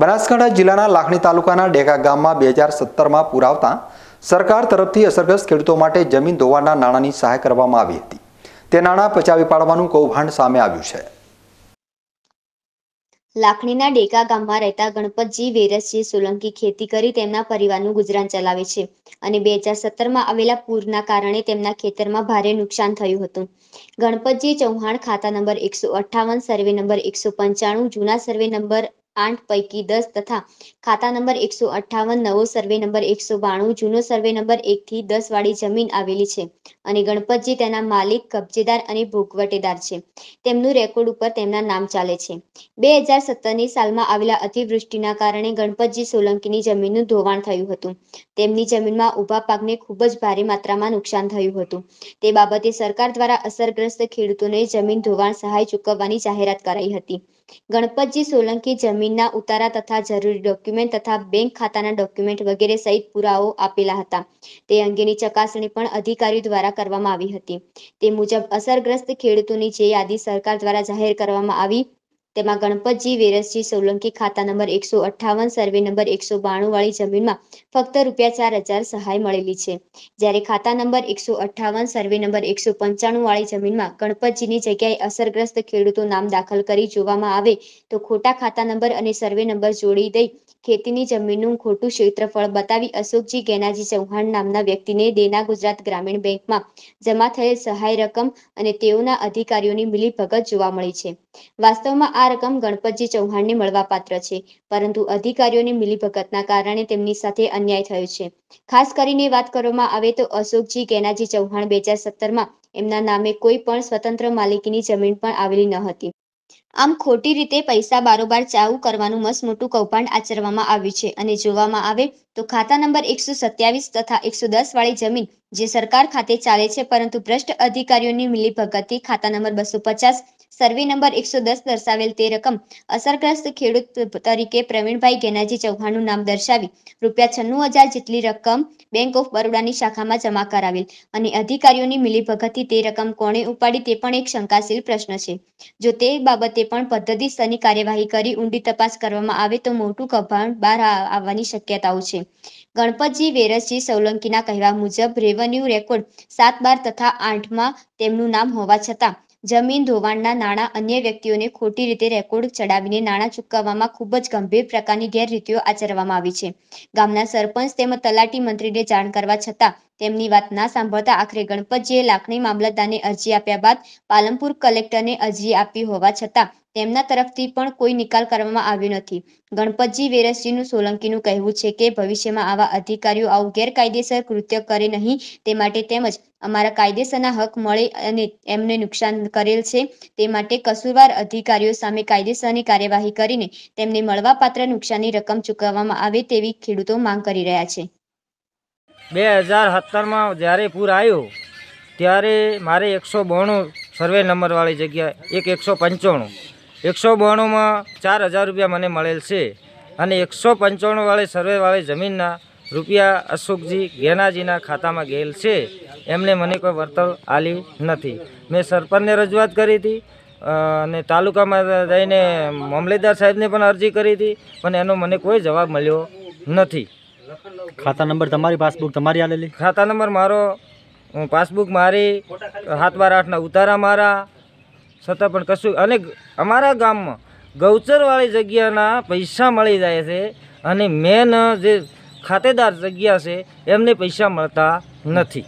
બનાસકાંઠા જિલ્લાના લાખણી તાલુકાના ડેગા ગામમાં બે હજાર સત્તરમાં પુરાવતા સરકાર તરફથી અસરગ્રસ્ત ખેડૂતો માટે જમીન ધોવાના નાણાંની સહાય કરવામાં આવી હતી તે નાણાં પચાવી પાડવાનું કૌભાંડ સામે આવ્યું છે લાખણીના ડેકા ગામમાં રહેતા ગણપતજી વેરસજી સોલંકી ખેતી કરી તેમના પરિવારનું ગુજરાન ચલાવે છે અને બે હજાર સત્તરમાં આવેલા પૂરના કારણે તેમના ખેતરમાં ભારે નુકસાન થયું હતું ગણપતજી ચૌહાણ ખાતા નંબર એકસો અઠ્ઠાવન સર્વે નંબર એકસો પંચાણું જૂના સર્વે નંબર આઠ પૈકી દસ તથા ખાતા નંબર એકસો અઠ્ઠાવન નવો સર્વે નંબર એકસો બાણું જૂનો સર્વે નંબર એકથી દસ વાળી જમીન આવેલી છે અને ગણપતજી તેના માલિક કબજેદાર અને ભોગવટેદાર છે તેમનું રેકોર્ડ ઉપર તેમના નામ ચાલે છે બે હજાર સત્તરની સાલમાં આવેલા અતિવૃષ્ટિના કારણે ગણપતજી સોલંકીની જમીનનું ધોવાણ થયું હતું તેમની જમીનમાં ઊભા પાકને ખૂબ જ ભારે માત્રામાં નુકસાન થયું હતું તે બાબતે સરકાર દ્વારા અસરગ્રસ્ત ખેડૂતોને જમીન ધોવાણ સહાય ચૂકવવાની જાહેરાત કરાઈ હતી ગણપતજી સોલંકી જમીન જમીનના ઉતારા તથા જરૂરી ડોક્યુમેન્ટ તથા બેંક ખાતાના ડોક્યુમેન્ટ વગેરે સહિત પુરાવો આપેલા હતા તે અંગેની ચકાસણી પણ અધિકારીઓ દ્વારા કરવામાં આવી હતી તે મુજબ અસરગ્રસ્ત ખેડૂતોની જે યાદી સરકાર દ્વારા જાહેર કરવામાં આવી તેમાં ગણપતજી વીરસજી સોલંકી ખાતા નંબર એકસો અઠ્ઠાવન સર્વે નંબર એકસો બાણું વાળી જમીનમાં ફક્ત રૂપિયા ચાર હજાર સહાય મળેલી છે જ્યારે ખાતા નંબર એકસો અઠ્ઠાવન સર્વે નંબર એકસો પંચાણું વાળી જમીનમાં ગણપતજીની જગ્યાએ અસરગ્રસ્ત ખેડૂતો નામ દાખલ કરી જોવામાં આવે તો ખોટા ખાતા નંબર અને સર્વે નંબર જોડી દઈ ખેતીની જમીનનું ખોટું ક્ષેત્રફળ બતાવી અશોકજી ગેનાજી ચૌહાણ નામના વ્યક્તિને દેના ગુજરાત ગ્રામીણ બેંકમાં જમા થયેલ સહાય રકમ અને તેઓના અધિકારીઓની મિલીભગત જોવા મળી છે વાસ્તવમાં આ આ રકમ ગણપતજી ચૌહાણને મળવાપાત્ર છે પરંતુ અધિકારીઓની મિલીભગતના કારણે તેમની સાથે અન્યાય થયો છે ખાસ કરીને વાત કરવામાં આવે તો અશોકજી કેનાજી ચૌહાણ બે હજાર સત્તરમાં એમના નામે કોઈ પણ સ્વતંત્ર માલિકીની જમીન પણ આવેલી ન હતી આમ ખોટી રીતે પૈસા બારોબાર ચાવું કરવાનું મસ્ત મોટું કૌભાંડ આચરવામાં આવ્યું છે અને જોવામાં આવે તો ખાતા નંબર એકસો સત્યાવીસ તથા એકસો દસ વાળી જમીન જે સરકાર ખાતે ચાલે છે પરંતુ ભ્રષ્ટ અધિકારીઓની મિલીભગતથી ખાતા નંબર બસો પચાસ સર્વે નંબર એકસો દસ દર્શાવેલ તે રકમ અસરગ્રસ્ત ખેડૂત તરીકે પ્રવીણભાઈ ગેનાજી ચૌહાણનું નામ દર્શાવી રૂપિયા છન્નું હજાર જેટલી રકમ બેંક ઓફ બરોડાની શાખામાં જમા કરાવેલ અને અધિકારીઓની મિલીભગતથી તે રકમ કોણે ઉપાડી તે પણ એક શંકાશીલ પ્રશ્ન છે જો તે બાબતે પણ પદ્ધતિસરની કાર્યવાહી કરી ઊંડી તપાસ કરવામાં આવે તો મોટું કૌભાંડ બહાર આવવાની શક્યતાઓ છે ગણપતજી વેરસજી સોલંકીના કહેવા મુજબ રેવન્યુ રેકોર્ડ સાત બાર તથા આઠમાં તેમનું નામ હોવા છતાં જમીન ધોવાણના નાણાં અન્ય વ્યક્તિઓને ખોટી રીતે રેકોર્ડ ચડાવીને નાણાં ચૂકવવામાં ખૂબ જ ગંભીર પ્રકારની ગેરરીતિઓ આચરવામાં આવી છે ગામના સરપંચ તેમજ તલાટી મંત્રીને જાણ કરવા છતાં તેમની વાત ના સાંભળતા આખરે ગણપતજીએ લાખણી મામલતદારને અરજી આપ્યા બાદ પાલનપુર કલેક્ટરને અરજી આપી હોવા છતાં તેમના તરફથી પણ કોઈ નિકાલ કરવામાં આવ્યો નથી ગણપતજી વેરસજીનું સોલંકીનું કહેવું છે કે ભવિષ્યમાં આવા અધિકારીઓ આવું ગેરકાયદેસર કૃત્ય કરે નહીં તે માટે તેમજ અમારા કાયદેસરના હક મળે અને એમને નુકસાન કરેલ છે તે માટે કસૂરવાર અધિકારીઓ સામે કાયદેસરની કાર્યવાહી કરીને તેમને મળવાપાત્ર નુકસાનની રકમ ચૂકવવામાં આવે તેવી ખેડૂતો માંગ કરી રહ્યા છે બે હજાર સત્તરમાં જ્યારે પૂર આવ્યું ત્યારે મારે એકસો બોણું સર્વે નંબરવાળી જગ્યા એક એકસો પંચાણું એકસો બોણુંમાં ચાર હજાર રૂપિયા મને મળેલ છે અને એકસો પંચાણુંવાળી સર્વેવાળી જમીનના રૂપિયા અશોકજી ગેનાજીના ખાતામાં ગયેલ છે એમને મને કોઈ વર્તવ આલી નથી મેં સરપંચને રજૂઆત કરી હતી અને તાલુકામાં જઈને મામલેદાર સાહેબને પણ અરજી કરી હતી પણ એનો મને કોઈ જવાબ મળ્યો નથી ખાતા નંબર તમારી પાસબુક તમારી આલેલી ખાતા નંબર મારો પાસબુક મારી સાત બાર આઠના ઉતારા મારા છતાં પણ કશું અને અમારા ગામમાં ગૌચરવાળી જગ્યાના પૈસા મળી જાય છે અને મેન જે ખાતેદાર જગ્યા છે એમને પૈસા મળતા નથી